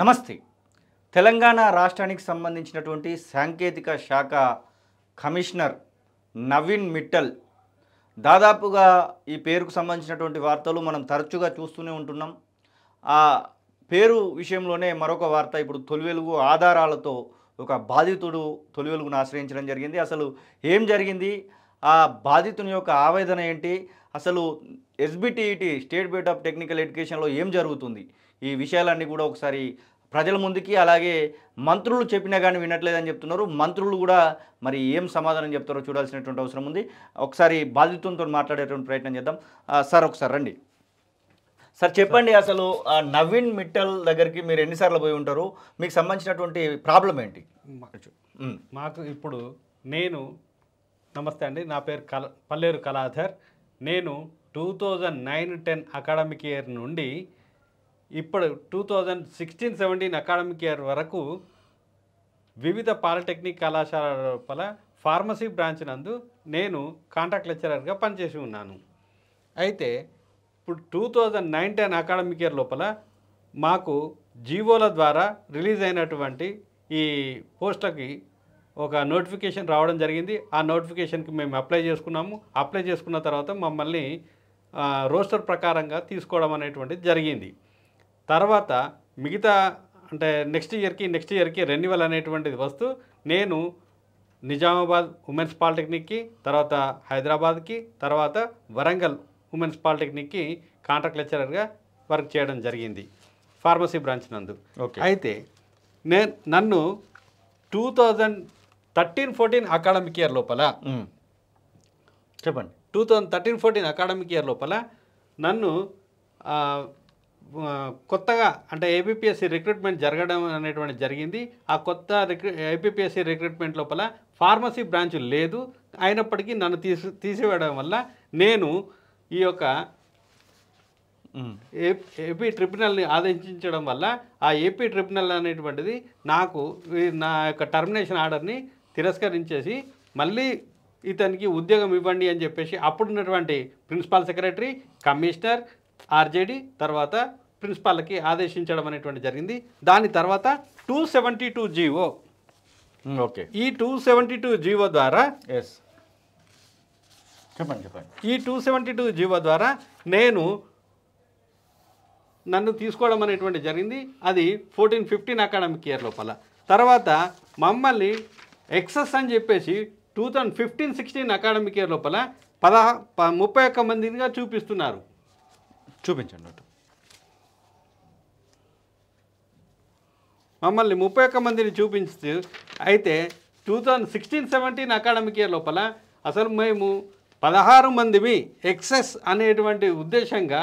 నమస్తే తెలంగాణ రాష్ట్రానికి సంబంధించినటువంటి సాంకేతిక శాఖ కమిషనర్ నవీన్ మిట్టల్ దాదాపుగా ఈ పేరుకు సంబంధించినటువంటి వార్తలు మనం తరచుగా చూస్తూనే ఉంటున్నాం ఆ పేరు విషయంలోనే మరొక వార్త ఇప్పుడు తొలివెలుగు ఆధారాలతో ఒక బాధితుడు తొలివెలుగును ఆశ్రయించడం జరిగింది అసలు ఏం జరిగింది ఆ బాధితుని యొక్క ఆవేదన ఏంటి అసలు SBTET state board of technical ఎడ్యుకేషన్లో ఏం జరుగుతుంది ఈ విషయాలన్నీ కూడా ఒకసారి ప్రజల ముందుకి అలాగే మంత్రులు చెప్పినా కానీ వినట్లేదని చెప్తున్నారు మంత్రులు కూడా మరి ఏం సమాధానం చెప్తారో చూడాల్సినటువంటి అవసరం ఉంది ఒకసారి బాధితులతో మాట్లాడేటువంటి ప్రయత్నం చేద్దాం సార్ ఒకసారి రండి సార్ చెప్పండి అసలు నవీన్ మిట్టల్ దగ్గరికి మీరు ఎన్నిసార్లు పోయి ఉంటారు మీకు సంబంధించినటువంటి ప్రాబ్లం ఏంటి మాకు ఇప్పుడు నేను నమస్తే అండి నా పేరు కల పల్లేరు కళాధర్ నేను two thousand nine ten academic year నుండి ఇప్పుడు two thousand sixteen seventeen academic year వరకు వివిధ పాలిటెక్నిక్ కళాశాల లోపల ఫార్మసీ బ్రాంచ్ నందు నేను కాంట్రాక్ట్ లెక్చరర్గా పనిచేసి ఉన్నాను అయితే ఇప్పుడు two thousand nine ten academic year లోపల మాకు జీవోల ద్వారా రిలీజ్ అయినటువంటి ఈ పోస్టుకి ఒక నోటిఫికేషన్ రావడం జరిగింది ఆ నోటిఫికేషన్కి మేము అప్లై చేసుకున్నాము అప్లై చేసుకున్న తర్వాత మమ్మల్ని రోస్టర్ ప్రకారంగా తీసుకోవడం అనేటువంటిది జరిగింది తర్వాత మిగతా అంటే నెక్స్ట్ ఇయర్కి నెక్స్ట్ ఇయర్కి రెన్యువల్ అనేటువంటిది వస్తూ నేను నిజామాబాద్ ఉమెన్స్ పాలిటెక్నిక్కి తర్వాత హైదరాబాద్కి తర్వాత వరంగల్ ఉమెన్స్ పాలిటెక్నిక్కి కాంట్రాక్ట్ లెక్చరర్గా వర్క్ చేయడం జరిగింది ఫార్మసీ బ్రాంచ్ నందు ఓకే అయితే నేను నన్ను two thousand thirteen fourteen academic year లోపల చెప్పండి two thousand thirteen fourteen academic year లోపల నన్ను కొత్తగా అంటే ఏబిపిఎస్సి రిక్రూట్మెంట్ జరగడం అనేటువంటి జరిగింది ఆ కొత్త రిక్రూ ఏబిపిఎస్సి రిక్రూట్మెంట్ లోపల ఫార్మసీ బ్రాంచ్ లేదు అయినప్పటికీ నన్ను తీసి తీసివేయడం వల్ల నేను ఈ యొక్క ఏపీ ట్రిబ్యునల్ని ఆదేశించడం వల్ల ఆ ఏపీ ట్రిబ్యునల్ అనేటువంటిది నాకు నా యొక్క టర్మినేషన్ ఆర్డర్ని తిరస్కరించేసి మళ్ళీ ఇతనికి ఉద్యోగం ఇవ్వండి అని చెప్పేసి అప్పుడున్నటువంటి ప్రిన్సిపాల్ సెక్రటరీ కమిషనర్ ఆర్జేడి తర్వాత ప్రిన్సిపాల్కి ఆదేశించడం అనేటువంటి జరిగింది దాని తర్వాత two seventy two GO okay ఈ టూ సెవెంటీ టూ జీవో ద్వారా ఎస్ చెప్పండి చెప్పండి ఈ టూ సెవెంటీ టూ జీవో ద్వారా నేను నన్ను తీసుకోవడం అనేటువంటి జరిగింది అది ఫోర్టీన్ ఫిఫ్టీన్ అకాడమిక్ ఇయర్ లోపల తర్వాత మమ్మల్ని ఎక్సెస్ అని చెప్పేసి two thousand fifteen sixteen academic year లోపల పదహ ముప్పై ఒక్క మందినిగా చూపిస్తున్నారు చూపించండి అటు మమ్మల్ని ముప్పై ఒక్క మందిని చూపించు అయితే two thousand sixteen seventeen academic year లోపల అసలు మేము పదహారు మందివి ఎక్సెస్ అనేటువంటి ఉద్దేశంగా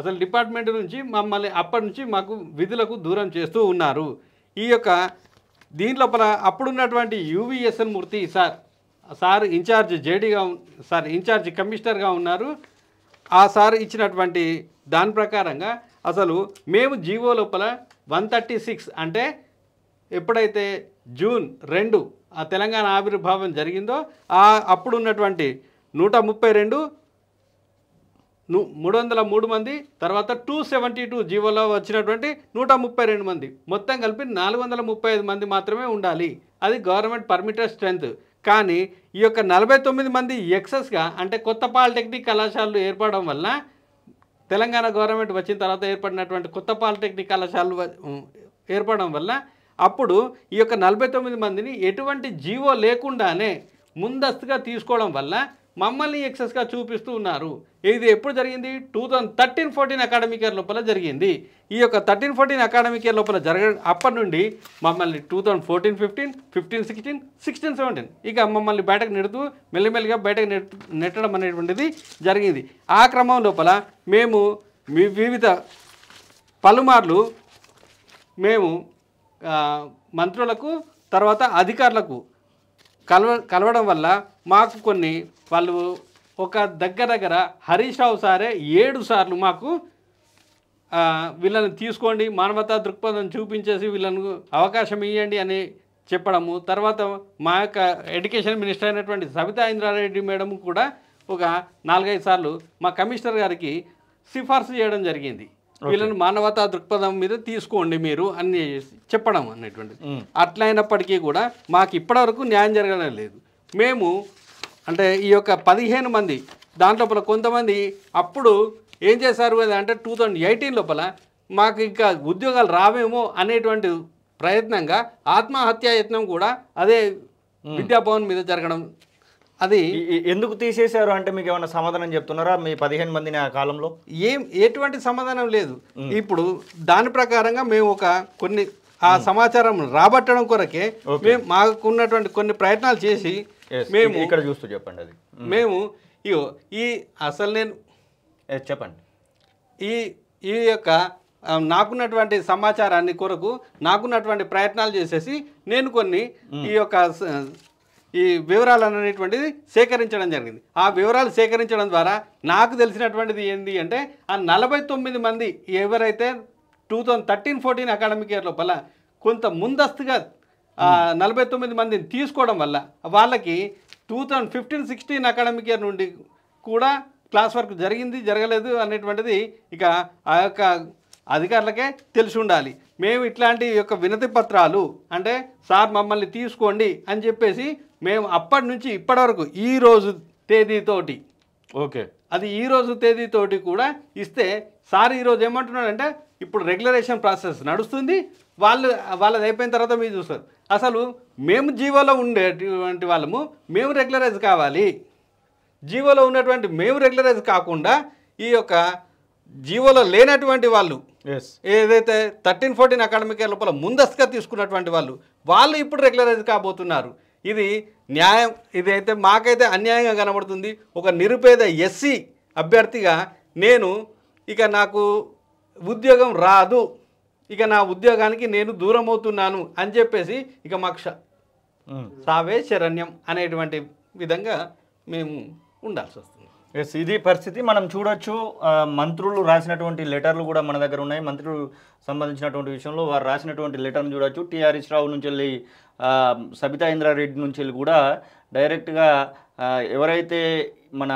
అసలు డిపార్ట్మెంట్ నుంచి మమ్మల్ని అప్పటి నుంచి మాకు విధులకు దూరం చేస్తూ ఉన్నారు ఈ యొక్క దీని లోపల అప్పుడున్నటువంటి UVSN Murthy sir sir in charge జేడీగా సార్ ఇన్ఛార్జ్ కమిషనర్గా ఉన్నారు ఆ సార్ ఇచ్చినటువంటి దాని ప్రకారంగా అసలు మేము జీవో లోపల వన్ థర్టీ సిక్స్ అంటే ఎప్పుడైతే జూన్ రెండు ఆ తెలంగాణ ఆవిర్భావం జరిగిందో ఆ అప్పుడు ఉన్నటువంటి నూట ముప్పై రెండు మూడు వందల మూడు మంది తర్వాత టూ సెవెంటీ టూ జీవోలో వచ్చినటువంటి నూట ముప్పై రెండు మంది మొత్తం కలిపి నాలుగు వందల ముప్పై ఐదు మంది మాత్రమే ఉండాలి అది గవర్నమెంట్ పర్మిటెడ్ స్ట్రెంత్ కానీ ఈ యొక్క నలభై తొమ్మిది మంది ఎక్సెస్గా అంటే కొత్త పాలిటెక్నిక్ కళాశాలలు ఏర్పడడం వల్ల తెలంగాణ గవర్నమెంట్ వచ్చిన తర్వాత ఏర్పడినటువంటి కొత్త పాలిటెక్నిక్ కళాశాలలు ఏర్పడడం వల్ల అప్పుడు ఈ యొక్క నలభై తొమ్మిది మందిని ఎటువంటి జీవో లేకుండానే ముందస్తుగా తీసుకోవడం వల్ల మమ్మల్ని ఎక్సెస్గా చూపిస్తూ ఉన్నారు ఇది ఎప్పుడు జరిగింది two thousand thirteen fourteen academic year లోపల జరిగింది ఈ యొక్క థర్టీన్ ఫోర్టీన్ అకాడమిక్ ఇయర్ లోపల జరగ అప్పటి నుండి మమ్మల్ని two thousand fourteen fifteen fifteen sixteen sixteen seventeen ఇక మమ్మల్ని బయటకు నెడుతూ మెల్లిమెల్లిగా బయటకు నెట్టడం అనేటువంటిది జరిగింది ఆ క్రమం లోపల మేము వివిధ పలుమార్లు మేము మంత్రులకు తర్వాత అధికారులకు కలవ కలవడం వల్ల మాకు కొన్ని వాళ్ళు ఒక దగ్గర దగ్గర హరీష్ రావు సారే ఏడు సార్లు మాకు వీళ్ళని తీసుకోండి మానవతా దృక్పథం చూపించేసి వీళ్ళను అవకాశం ఇవ్వండి అని చెప్పడము తర్వాత మా యొక్క ఎడ్యుకేషన్ మినిస్టర్ అయినటువంటి సబితా ఇంద్రారెడ్డి మేడం కూడా ఒక నాలుగైదు సార్లు మా కమిషనర్ గారికి సిఫార్సు చేయడం జరిగింది వీళ్ళని మానవతా దృక్పథం మీద తీసుకోండి మీరు అని చెప్పడం అనేటువంటిది అట్లయినప్పటికీ కూడా మాకు ఇప్పటివరకు న్యాయం జరగడం లేదు మేము అంటే ఈ యొక్క పదిహేను మంది లోపల కొంతమంది అప్పుడు ఏం చేశారు అది అంటే టూ థౌజండ్ ఎయిటీన్ లోపల మాకు ఇంకా ఉద్యోగాలు రావేమో అనేటువంటి ప్రయత్నంగా ఆత్మహత్యాయత్నం కూడా అదే విద్యాభవన్ మీద జరగడం అది ఎందుకు తీసేశారు అంటే మీకు ఏమైనా సమాధానం చెప్తున్నారా మీ పదిహేను మందిని ఆ కాలంలో ఏం ఎటువంటి సమాధానం లేదు ఇప్పుడు దాని ప్రకారంగా మేము ఒక కొన్ని ఆ సమాచారం రాబట్టడం కొరకే మేము మాకున్నటువంటి కొన్ని ప్రయత్నాలు చేసి మేము ఇక్కడ చూస్తూ చెప్పండి అది మేము ఇయో ఈ అసలు నేను చెప్పండి ఈ ఈ యొక్క నాకున్నటువంటి సమాచారాన్ని కొరకు నాకున్నటువంటి ప్రయత్నాలు చేసేసి నేను కొన్ని ఈ యొక్క ఈ వివరాలు అనేటువంటిది సేకరించడం జరిగింది ఆ వివరాలు సేకరించడం ద్వారా నాకు తెలిసినటువంటిది ఏంటి అంటే ఆ నలభై తొమ్మిది మంది ఎవరైతే two thousand thirteen fourteen academic year లోపల కొంత ముందస్తుగా hmm. నలభై తొమ్మిది మందిని తీసుకోవడం వల్ల వాళ్ళకి two thousand fifteen sixteen academic year నుండి కూడా క్లాస్ వర్క్ జరిగింది జరగలేదు అనేటువంటిది ఇక ఆ యొక్క అధికారులకే తెలిసి ఉండాలి మేము ఇట్లాంటి యొక్క వినతి పత్రాలు అంటే సార్ మమ్మల్ని తీసుకోండి అని చెప్పేసి మేము అప్పటి నుంచి ఇప్పటివరకు ఈ రోజు తేదీతోటి ఓకే అది ఈ రోజు తేదీతోటి కూడా ఇస్తే సార్ ఈరోజు ఏమంటున్నాడంటే ఇప్పుడు రెగ్యులరేషన్ ప్రాసెస్ నడుస్తుంది వాళ్ళు వాళ్ళది అయిపోయిన తర్వాత మీరు చూస్తారు అసలు మేము జీవోలో ఉండేటువంటి వాళ్ళము మేము రెగ్యులరైజ్ కావాలి జీవోలో ఉన్నటువంటి మేము రెగ్యులరైజ్ కాకుండా ఈ యొక్క జీవోలో లేనటువంటి వాళ్ళు ఏదైతే థర్టీన్ ఫోర్టీన్ అకాడమిక్ లోపల ముందస్తుగా తీసుకున్నటువంటి వాళ్ళు వాళ్ళు ఇప్పుడు రెగ్యులరైజ్ కాబోతున్నారు ఇది న్యాయం ఇదైతే మాకైతే అన్యాయంగా కనబడుతుంది ఒక నిరుపేద ఎస్సీ అభ్యర్థిగా నేను ఇక నాకు ఉద్యోగం రాదు ఇక నా ఉద్యోగానికి నేను దూరం అవుతున్నాను అని చెప్పేసి ఇక మక్ష సావే శరణ్యం అనేటువంటి విధంగా మేము ఉండాల్సి వస్తుంది ఎస్ ఇది పరిస్థితి మనం చూడొచ్చు మంత్రులు రాసినటువంటి లెటర్లు కూడా మన దగ్గర ఉన్నాయి మంత్రులు సంబంధించినటువంటి విషయంలో వారు రాసినటువంటి లెటర్ను చూడొచ్చు టిఆర్ఎస్ రావు నుంచి వెళ్ళి సబితా ఇంద్రారెడ్డి నుంచి వెళ్ళి కూడా డైరెక్ట్గా ఎవరైతే మన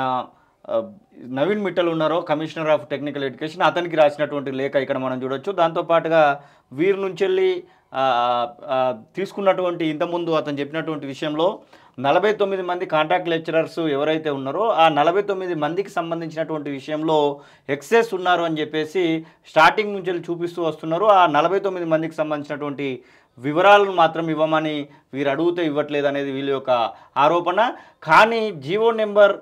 నవీన్ మిట్టల్ ఉన్నారో కమిషనర్ ఆఫ్ టెక్నికల్ ఎడ్యుకేషన్ అతనికి రాసినటువంటి లేఖ ఇక్కడ మనం చూడొచ్చు దాంతోపాటుగా వీరి నుంచి వెళ్ళి తీసుకున్నటువంటి ఇంతకుముందు అతను చెప్పినటువంటి విషయంలో నలభై తొమ్మిది మంది కాంట్రాక్ట్ లెక్చరర్స్ ఎవరైతే ఉన్నారో ఆ నలభై తొమ్మిది మందికి సంబంధించినటువంటి విషయంలో ఎక్సెస్ ఉన్నారు అని చెప్పేసి స్టార్టింగ్ నుంచి చూపిస్తూ వస్తున్నారు ఆ నలభై తొమ్మిది మందికి సంబంధించినటువంటి వివరాలను మాత్రం ఇవ్వమని వీరు అడుగుతే ఇవ్వట్లేదు అనేది వీళ్ళ యొక్క ఆరోపణ కానీ జీవో నెంబర్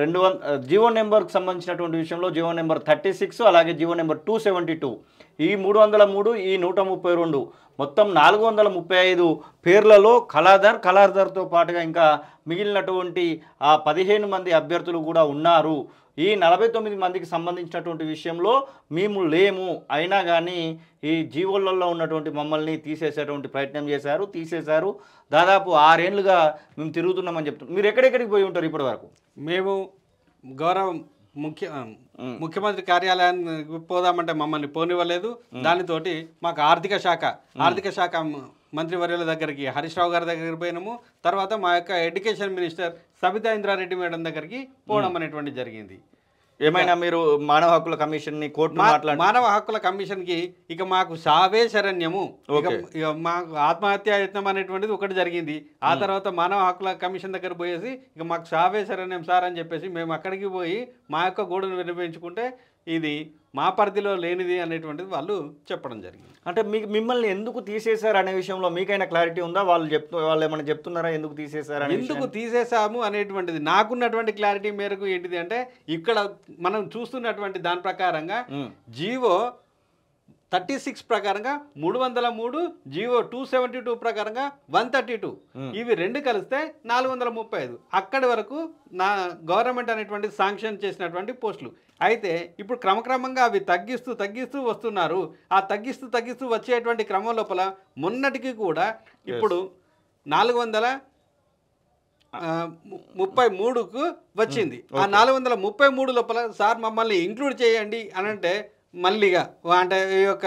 రెండు వన్ జియో నెంబర్కి సంబంధించినటువంటి విషయంలో జియో నెంబర్ థర్టీ సిక్స్ అలాగే GO number two seventy two ఈ మూడు వందల మూడు ఈ నూట ముప్పై రెండు మొత్తం నాలుగు వందల ముప్పై ఐదు పేర్లలో కళాధర్ కళాధర్తో పాటుగా ఇంకా మిగిలినటువంటి ఆ పదిహేను మంది అభ్యర్థులు కూడా ఉన్నారు ఈ నలభై తొమ్మిది మందికి సంబంధించినటువంటి విషయంలో మేము లేము అయినా కానీ ఈ జీవోలలో ఉన్నటువంటి మమ్మల్ని తీసేసేటువంటి ప్రయత్నం చేశారు తీసేశారు దాదాపు ఆరేళ్లుగా మేము తిరుగుతున్నామని చెప్తున్నాం మీరు ఎక్కడెక్కడికి పోయి ఉంటారు ఇప్పటి వరకు మేము గౌరవ ముఖ్య ముఖ్యమంత్రి కార్యాలయానికి పోదామంటే మమ్మల్ని పోనివ్వలేదు దానితోటి మాకు ఆర్థిక శాఖ ఆర్థిక శాఖ మంత్రివర్యుల దగ్గరికి హరీష్ రావు గారి దగ్గరికి పోయినాము తర్వాత మా యొక్క education minister Sabitha Indra Reddy madam దగ్గరికి పోవడం అనేటువంటి జరిగింది ఏమైనా మీరు మానవ హక్కుల కమిషన్ ని కోర్టు మాట్లాడు మానవ హక్కుల కమిషన్ కి ఇక మాకు సావే శరణ్యము ఇక మాకు ఆత్మహత్య యత్నం అనేటువంటిది ఒకటి జరిగింది ఆ తర్వాత మానవ హక్కుల కమిషన్ దగ్గర పోయేసి ఇక మాకు సావే శరణ్యం సార్ అని చెప్పేసి మేము అక్కడికి పోయి మా యొక్క గోడను వినిపించుకుంటే ఇది మా పరిధిలో లేనిది అనేటువంటిది వాళ్ళు చెప్పడం జరిగింది అంటే మీకు మిమ్మల్ని ఎందుకు తీసేశారు అనే విషయంలో మీకైనా క్లారిటీ ఉందా వాళ్ళు చెప్తూ వాళ్ళు ఏమైనా చెప్తున్నారా ఎందుకు తీసేశారు ఎందుకు తీసేశాము అనేటువంటిది నాకున్నటువంటి క్లారిటీ మేరకు ఏంటిది అంటే ఇక్కడ మనం చూస్తున్నటువంటి దాని ప్రకారంగా జీవో థర్టీ సిక్స్ ప్రకారంగా మూడు వందల మూడు జియో టూ సెవెంటీ టూ ప్రకారంగా వన్ థర్టీ టూ ఇవి రెండు కలిస్తే నాలుగు వందల ముప్పై ఐదు అక్కడి వరకు నా గవర్నమెంట్ అనేటువంటి శాంక్షన్ చేసినటువంటి పోస్టులు అయితే ఇప్పుడు క్రమక్రమంగా అవి తగ్గిస్తూ తగ్గిస్తూ వస్తున్నారు ఆ తగ్గిస్తూ తగ్గిస్తూ వచ్చేటువంటి క్రమం లోపల మొన్నటికి కూడా ఇప్పుడు నాలుగు వందల ముప్పై మూడుకు వచ్చింది ఆ నాలుగు వందల ముప్పై మూడు లోపల సార్ మమ్మల్ని ఇంక్లూడ్ చేయండి అని అంటే మళ్ళీగా అంటే ఈ యొక్క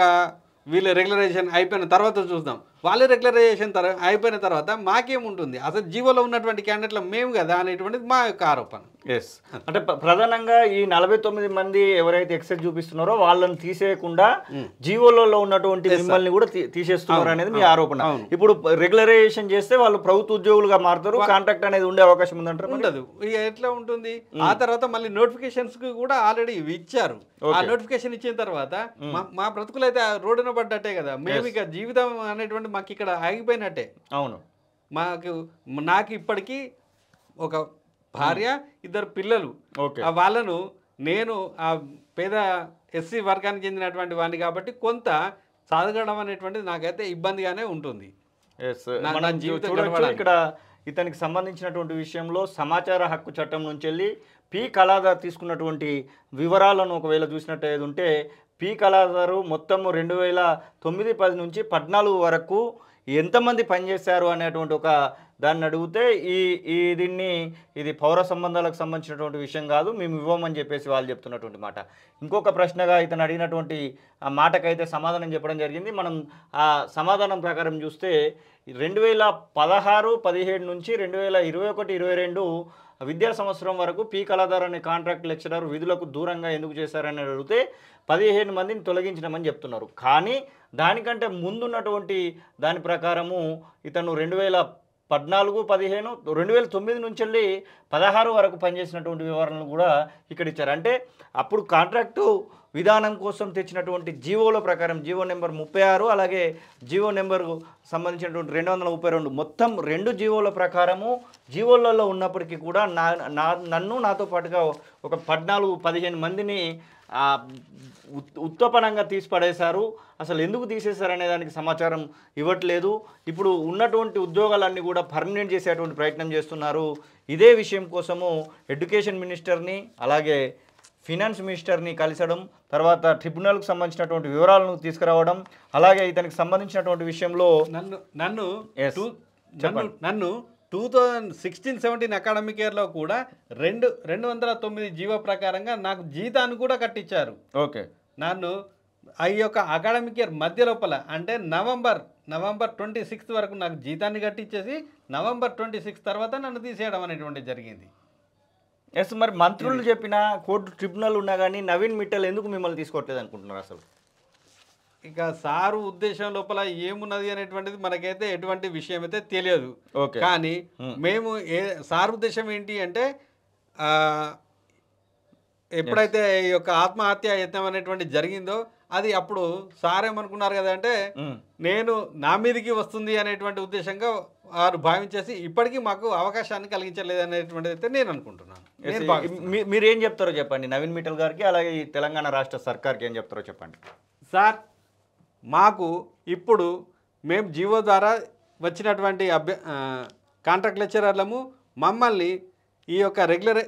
వీళ్ళు రెగ్యులరైజేషన్ అయిపోయిన తర్వాత చూద్దాం వాళ్ళు రెగ్యులరైజేషన్ తర్వాత అయిపోయిన తర్వాత మాకేముంటుంది అసలు జీవోలో ఉన్నటువంటి క్యాండిడేట్లో మేము కదా అనేటువంటిది మా యొక్క ఆరోపణ ఎస్ అంటే ప్రధానంగా ఈ నలభై తొమ్మిది మంది ఎవరైతే ఎక్సెస్ చూపిస్తున్నారో వాళ్ళని తీసేయకుండా hmm. జీవోలలో ఉన్నటువంటి మిమ్మల్ని కూడా తీసేస్తున్నారు అనేది మీ ఆరోపణ ఇప్పుడు రెగ్యులరైజేషన్ చేస్తే వాళ్ళు ప్రభుత్వ ఉద్యోగులుగా మారుతారు కాంట్రాక్ట్ అనేది ఉండే అవకాశం ఉందంటారు ఉండదు ఎట్లా ఉంటుంది hmm. ఆ తర్వాత మళ్ళీ నోటిఫికేషన్స్ కూడా ఆల్రెడీ ఇచ్చారు ఆ నోటిఫికేషన్ ఇచ్చిన తర్వాత hmm. మా బ్రతుకులు అయితే రోడ్డున పడ్డట్టే కదా మేము ఇక జీవితం అనేటువంటి మాకు ఇక్కడ ఆగిపోయినట్టే అవును మాకు నాకు ఇప్పటికీ ఒక భార్య ఇద్దరు పిల్లలు వాళ్ళను నేను ఆ పేద ఎస్సీ వర్గానికి చెందినటువంటి వాడిని కాబట్టి కొంత చదవడం అనేటువంటిది నాకైతే ఇబ్బందిగానే ఉంటుంది ఇక్కడ ఇతనికి సంబంధించినటువంటి విషయంలో సమాచార హక్కు చట్టం నుంచి వెళ్ళి పి కళాధార్ తీసుకున్నటువంటి వివరాలను ఒకవేళ చూసినట్టు ఉంటే పి కళాదారు మొత్తము రెండు వేల తొమ్మిది పది నుంచి పద్నాలుగు వరకు ఎంతమంది పనిచేశారు అనేటువంటి ఒక దాన్ని అడిగితే ఈ ఈ దీన్ని ఇది పౌర సంబంధాలకు సంబంధించినటువంటి విషయం కాదు మేము ఇవ్వమని చెప్పేసి వాళ్ళు చెప్తున్నటువంటి మాట ఇంకొక ప్రశ్నగా ఇతను అడిగినటువంటి మాటకైతే సమాధానం చెప్పడం జరిగింది మనం ఆ సమాధానం ప్రకారం చూస్తే రెండు వేల పదహారు పదిహేడు నుంచి రెండు వేల ఇరవై ఒకటి ఇరవై రెండు విద్యా సంవత్సరం వరకు పీ కళాధార్ అనే కాంట్రాక్ట్ లెక్చరర్ విధులకు దూరంగా ఎందుకు చేశారని అడిగితే పదిహేను మందిని తొలగించడమని చెప్తున్నారు కానీ దానికంటే ముందున్నటువంటి దాని ప్రకారము ఇతను రెండు వేల పద్నాలుగు పదిహేను రెండు వేల తొమ్మిది నుంచి వెళ్ళి పదహారు వరకు పనిచేసినటువంటి వివరణలు కూడా ఇక్కడ ఇచ్చారు అంటే అప్పుడు కాంట్రాక్టు విధానం కోసం తెచ్చినటువంటి జీవోల ప్రకారం జీవో నెంబర్ ముప్పై ఆరు అలాగే జీవో నెంబర్కు సంబంధించినటువంటి రెండు వందల ముప్పై రెండు మొత్తం రెండు జీవోల ప్రకారము జీవోలలో ఉన్నప్పటికీ కూడా నా నన్ను నాతో పాటుగా ఒక పద్నాలుగు పదిహేను మందిని ఉత్తపనంగా తీసి పడేశారు అసలు ఎందుకు అనే దానికి సమాచారం ఇవ్వట్లేదు ఇప్పుడు ఉన్నటువంటి ఉద్యోగాలన్నీ కూడా పర్మనెంట్ చేసేటువంటి ప్రయత్నం చేస్తున్నారు ఇదే విషయం కోసము ఎడ్యుకేషన్ మినిస్టర్ని అలాగే ఫినాన్స్ మినిస్టర్ని కలిసడం తర్వాత ట్రిబ్యునల్కు సంబంధించినటువంటి వివరాలను తీసుకురావడం అలాగే ఇతనికి సంబంధించినటువంటి విషయంలో నన్ను నన్ను నన్ను నన్ను two thousand sixteen seventeen academic ఇయర్లో కూడా రెండు రెండు వందల తొమ్మిది జీవో ప్రకారంగా నాకు జీతాన్ని కూడా కట్టించారు ఓకే నన్ను ఈ యొక్క అకాడమిక్ ఇయర్ మధ్య లోపల అంటే నవంబర్ నవంబర్ ట్వంటీ సిక్స్త్ వరకు నాకు జీతాన్ని కట్టించేసి నవంబర్ ట్వంటీ సిక్స్త్ తర్వాత నన్ను తీసేయడం అనేటువంటి జరిగింది ఎస్ మరి మంత్రులు చెప్పినా కోర్టు ట్రిబ్యునల్ ఉన్నా కానీ నవీన్ మిట్టల్ ఎందుకు మిమ్మల్ని తీసుకోవట్లేదు అనుకుంటున్నారు అసలు ఇక సారు ఉద్దేశం లోపల ఏమున్నది అనేటువంటిది మనకైతే ఎటువంటి విషయం అయితే తెలియదు కానీ మేము ఏ సారు ఉద్దేశం ఏంటి అంటే ఎప్పుడైతే ఈ యొక్క ఆత్మహత్య యత్నం అనేటువంటి జరిగిందో అది అప్పుడు సార్ ఏమనుకున్నారు కదా అంటే నేను నా మీదకి వస్తుంది అనేటువంటి ఉద్దేశంగా వారు భావించేసి ఇప్పటికీ మాకు అవకాశాన్ని కలిగించలేదు అనేటువంటిది అయితే నేను అనుకుంటున్నాను మీరు ఏం చెప్తారో చెప్పండి నవీన్ మిఠల్ గారికి అలాగే ఈ తెలంగాణ రాష్ట్ర సర్కార్కి ఏం చెప్తారో చెప్పండి సార్ మాకు ఇప్పుడు మేము జీవో ద్వారా వచ్చినటువంటి అభ్య కాంట్రాక్ట్ లెక్చరర్లము మమ్మల్ని ఈ యొక్క రెగ్యులర్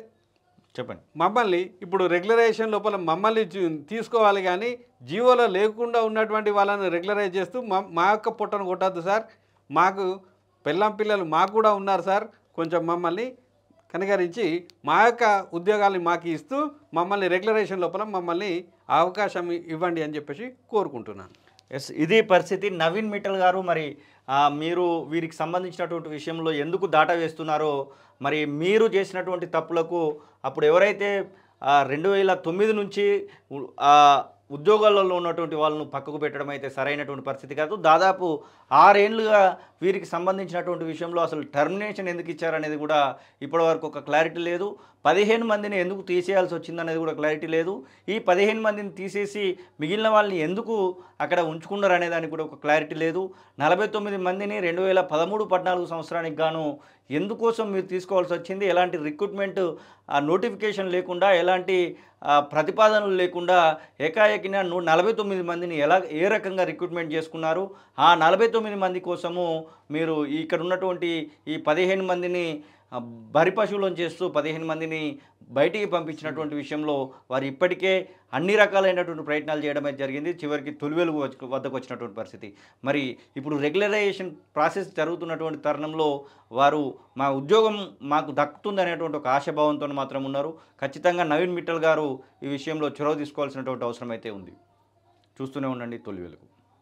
చెప్పండి మమ్మల్ని ఇప్పుడు రెగ్యులరైజేషన్ లోపల మమ్మల్ని తీసుకోవాలి కానీ జీవోలో లేకుండా ఉన్నటువంటి వాళ్ళని రెగ్యులరైజ్ చేస్తూ మా యొక్క పుట్టను కొట్టద్దు సార్ మాకు పిల్లం పిల్లలు మాకు కూడా ఉన్నారు సార్ కొంచెం మమ్మల్ని కనికరించి మా యొక్క ఉద్యోగాల్ని మాకు ఇస్తూ మమ్మల్ని రెగ్యులరేషన్ లోపల మమ్మల్ని అవకాశం ఇవ్వండి అని చెప్పేసి కోరుకుంటున్నాను ఎస్ ఇది పరిస్థితి నవీన్ మిఠల్ గారు మరి మీరు వీరికి సంబంధించినటువంటి విషయంలో ఎందుకు దాటా వేస్తున్నారో మరి మీరు చేసినటువంటి తప్పులకు అప్పుడు ఎవరైతే రెండు వేల తొమ్మిది నుంచి ఉద్యోగాలలో ఉన్నటువంటి వాళ్ళను పక్కకు పెట్టడం అయితే సరైనటువంటి పరిస్థితి కాదు దాదాపు ఆరేండ్లుగా వీరికి సంబంధించినటువంటి విషయంలో అసలు టర్మినేషన్ ఎందుకు ఇచ్చారనేది కూడా ఇప్పటివరకు ఒక క్లారిటీ లేదు పదిహేను మందిని ఎందుకు తీసేయాల్సి వచ్చిందనేది కూడా క్లారిటీ లేదు ఈ పదిహేను మందిని తీసేసి మిగిలిన వాళ్ళని ఎందుకు అక్కడ ఉంచుకున్నారు అనే దానికి కూడా ఒక క్లారిటీ లేదు నలభై తొమ్మిది మందిని రెండు వేల పదమూడు పద్నాలుగు సంవత్సరానికి గాను ఎందుకోసం మీరు తీసుకోవాల్సి వచ్చింది ఎలాంటి రిక్రూట్మెంట్ నోటిఫికేషన్ లేకుండా ఎలాంటి ప్రతిపాదనలు లేకుండా ఏకాఏకిన నువ్వు నలభై తొమ్మిది మందిని ఎలా ఏ రకంగా రిక్రూట్మెంట్ చేసుకున్నారు ఆ నలభై తొమ్మిది మంది కోసము మీరు ఇక్కడ ఉన్నటువంటి ఈ పదిహేను మందిని బరి పశువులను చేస్తూ పదిహేను మందిని బయటికి పంపించినటువంటి విషయంలో వారు ఇప్పటికే అన్ని రకాలైనటువంటి ప్రయత్నాలు చేయడమే జరిగింది చివరికి తొలివేలు వద్దకు వచ్చినటువంటి పరిస్థితి మరి ఇప్పుడు రెగ్యులరైజేషన్ ప్రాసెస్ జరుగుతున్నటువంటి తరుణంలో వారు మా ఉద్యోగం మాకు దక్కుతుంది అనేటువంటి ఒక ఆశాభావంతో మాత్రం ఉన్నారు ఖచ్చితంగా నవీన్ మిట్టల్ గారు ఈ విషయంలో చొరవ తీసుకోవాల్సినటువంటి అవసరం అయితే ఉంది చూస్తూనే ఉండండి తొలివేలుకు